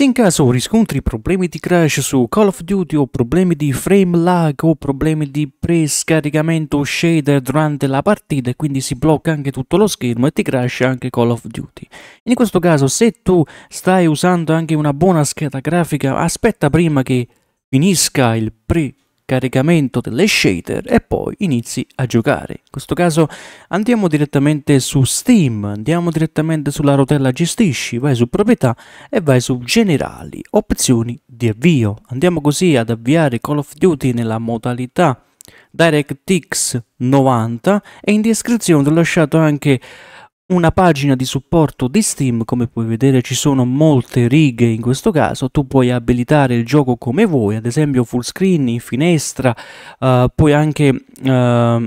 Se in caso riscontri problemi di crash su Call of Duty o problemi di frame lag o problemi di prescaricamento shader durante la partita e quindi si blocca anche tutto lo schermo e ti crash anche Call of Duty. In questo caso se tu stai usando anche una buona scheda grafica aspetta prima che finisca il pre caricamento delle shader e poi inizi a giocare. In questo caso andiamo direttamente su Steam, andiamo direttamente sulla rotella gestisci, vai su proprietà e vai su generali, opzioni di avvio. Andiamo così ad avviare Call of Duty nella modalità DirectX 90 e in descrizione ho lasciato anche una pagina di supporto di Steam, come puoi vedere ci sono molte righe in questo caso, tu puoi abilitare il gioco come vuoi, ad esempio full screen, in finestra, uh, puoi anche uh,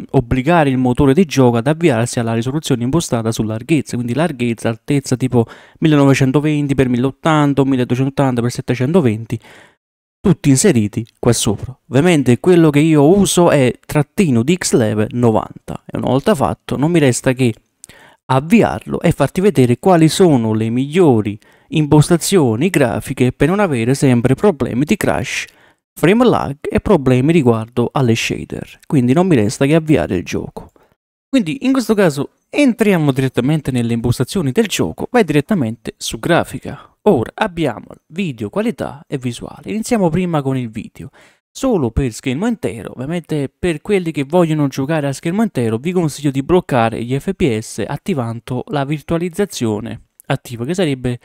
obbligare il motore di gioco ad avviarsi alla risoluzione impostata su larghezza, quindi larghezza, altezza tipo 1920x1080, 1280x720, tutti inseriti qua sopra. Ovviamente quello che io uso è trattino di Xlevel 90 e una volta fatto non mi resta che avviarlo e farti vedere quali sono le migliori impostazioni grafiche per non avere sempre problemi di crash, frame lag e problemi riguardo alle shader, quindi non mi resta che avviare il gioco. Quindi in questo caso entriamo direttamente nelle impostazioni del gioco, vai direttamente su grafica. Ora abbiamo video, qualità e visuale. Iniziamo prima con il video solo per schermo intero. Ovviamente per quelli che vogliono giocare a schermo intero vi consiglio di bloccare gli FPS attivando la virtualizzazione attiva che sarebbe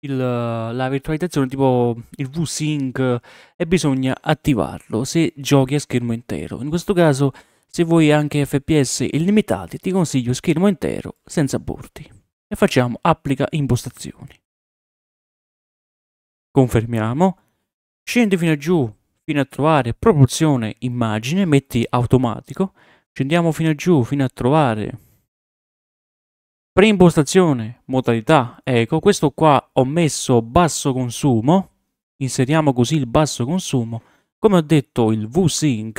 il, la virtualizzazione tipo il VSync e bisogna attivarlo se giochi a schermo intero. In questo caso se vuoi anche FPS illimitati ti consiglio schermo intero senza bordi. E facciamo applica impostazioni. Confermiamo. Scendi fino a giù fino a trovare propulsione immagine, metti automatico, scendiamo fino a giù, fino a trovare preimpostazione, modalità, eco, questo qua ho messo basso consumo, inseriamo così il basso consumo, come ho detto il VSync,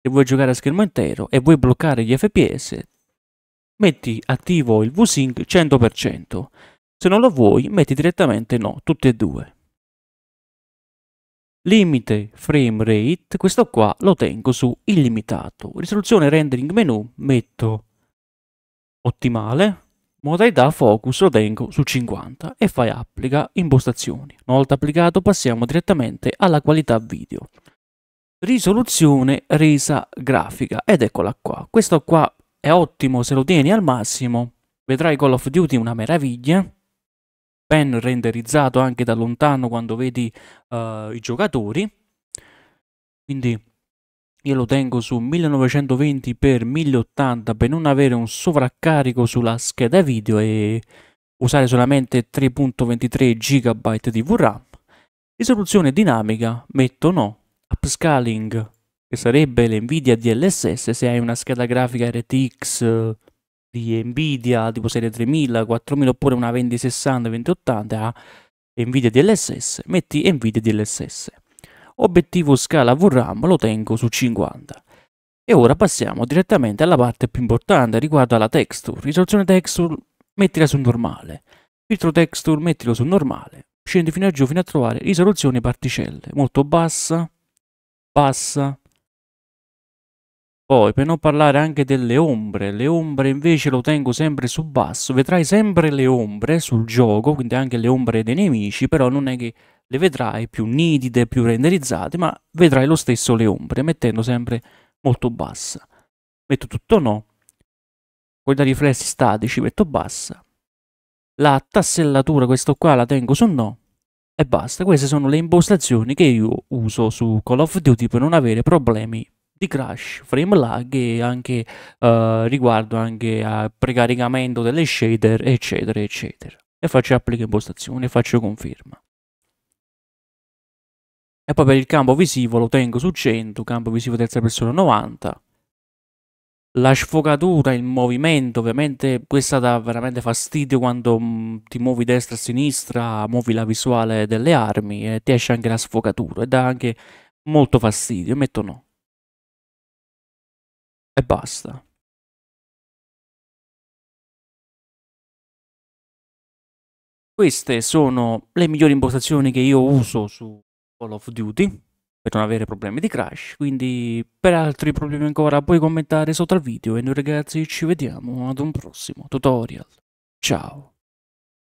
se vuoi giocare a schermo intero e vuoi bloccare gli FPS, metti attivo il VSync 100%, se non lo vuoi metti direttamente no, tutti e due limite frame rate, questo qua lo tengo su illimitato. Risoluzione rendering menu metto ottimale, modalità focus lo tengo su 50 e fai applica impostazioni. Una volta applicato passiamo direttamente alla qualità video. Risoluzione resa grafica ed eccola qua. Questo qua è ottimo se lo tieni al massimo. Vedrai Call of Duty una meraviglia ben renderizzato anche da lontano quando vedi uh, i giocatori. Quindi io lo tengo su 1920x1080 per non avere un sovraccarico sulla scheda video e usare solamente 3.23 GB di VRAM. Risoluzione dinamica, metto no. Upscaling, che sarebbe l'NVIDIA DLSS se hai una scheda grafica RTX di Nvidia tipo serie 3000, 4000 oppure una 2060, 2080 a Nvidia DLSS, metti Nvidia DLSS. Obiettivo scala VRAM lo tengo su 50. E ora passiamo direttamente alla parte più importante riguardo alla texture. Risoluzione texture mettila su normale, filtro texture mettilo su normale, scendi fino a giù fino a trovare risoluzione particelle, molto bassa, bassa, poi, per non parlare anche delle ombre, le ombre invece lo tengo sempre su basso, vedrai sempre le ombre sul gioco, quindi anche le ombre dei nemici, però non è che le vedrai più nitide, più renderizzate, ma vedrai lo stesso le ombre, mettendo sempre molto bassa. Metto tutto no, poi da riflessi statici metto bassa, la tassellatura, questo qua la tengo su no, e basta, queste sono le impostazioni che io uso su Call of Duty per non avere problemi di Crash Frame Lag e anche eh, riguardo anche a precaricamento delle shader eccetera eccetera e faccio applica impostazione faccio conferma e poi per il campo visivo lo tengo su 100 campo visivo terza persona 90 la sfocatura, il movimento, ovviamente questa dà veramente fastidio quando mh, mm, ti muovi destra e sinistra, muovi la visuale delle armi e ti esce anche la sfocatura e dà anche molto fastidio, metto no e basta. Queste sono le migliori impostazioni che io uso su Call of Duty per non avere problemi di crash, quindi per altri problemi ancora puoi commentare sotto al video e noi ragazzi ci vediamo ad un prossimo tutorial. Ciao!